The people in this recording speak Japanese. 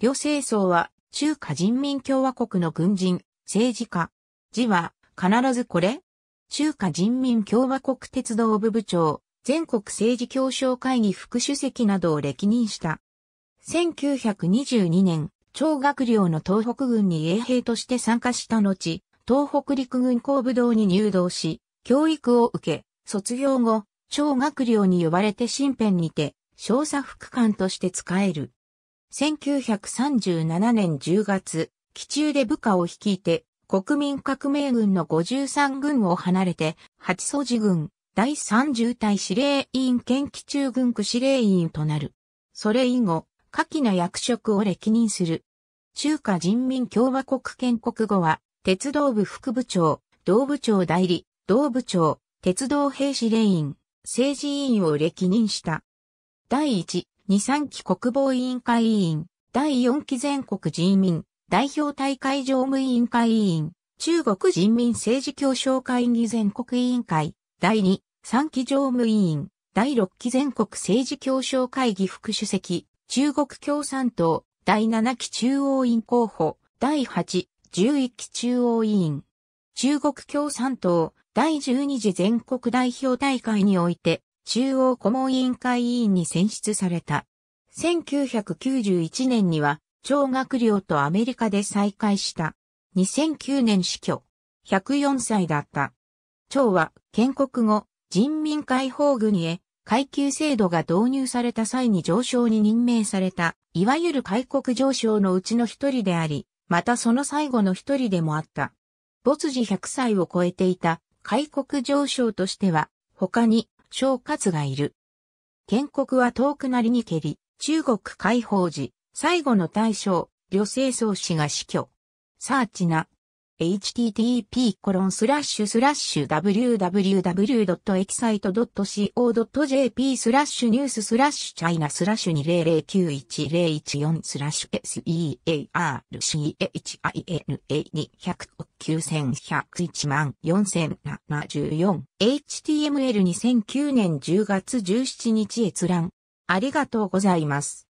両政僧は、中華人民共和国の軍人、政治家。字は、必ずこれ中華人民共和国鉄道部部長、全国政治協商会議副主席などを歴任した。1922年、超学寮の東北軍に衛兵として参加した後、東北陸軍工部堂に入道し、教育を受け、卒業後、超学寮に呼ばれて新編にて、少佐副官として使える。1937年10月、基中で部下を率いて、国民革命軍の53軍を離れて、八掃除軍、第30隊司令員兼基中軍区司令員となる。それ以後、下記な役職を歴任する。中華人民共和国建国後は、鉄道部副部長、道部長代理、道部長、鉄道兵司令員、政治委員を歴任した。第1、二三期国防委員会委員、第四期全国人民、代表大会常務委員会委員、中国人民政治協商会議全国委員会、第二、三期常務委員、第六期全国政治協商会議副主席、中国共産党、第七期中央委員候補、第八、十一期中央委員、中国共産党、第12次全国代表大会において、中央顧問委員会委員に選出された。1991年には、張学寮とアメリカで再会した。2009年死去。104歳だった。張は、建国後、人民解放軍へ、階級制度が導入された際に上昇に任命された、いわゆる開国上昇のうちの一人であり、またその最後の一人でもあった。没時100歳を超えていた、開国上昇としては、他に、小活がいる。建国は遠くなりにけり、中国解放時、最後の大将、旅清宗氏が死去。サーチナ、http://www.excite.co.jp コロンススララッッシシュュスラッシュニューススラッシュチャイナスラッシュ20091014スラッシュ SEARCHINA209101 万4074 HTML2009 年10月17日閲覧ありがとうございます。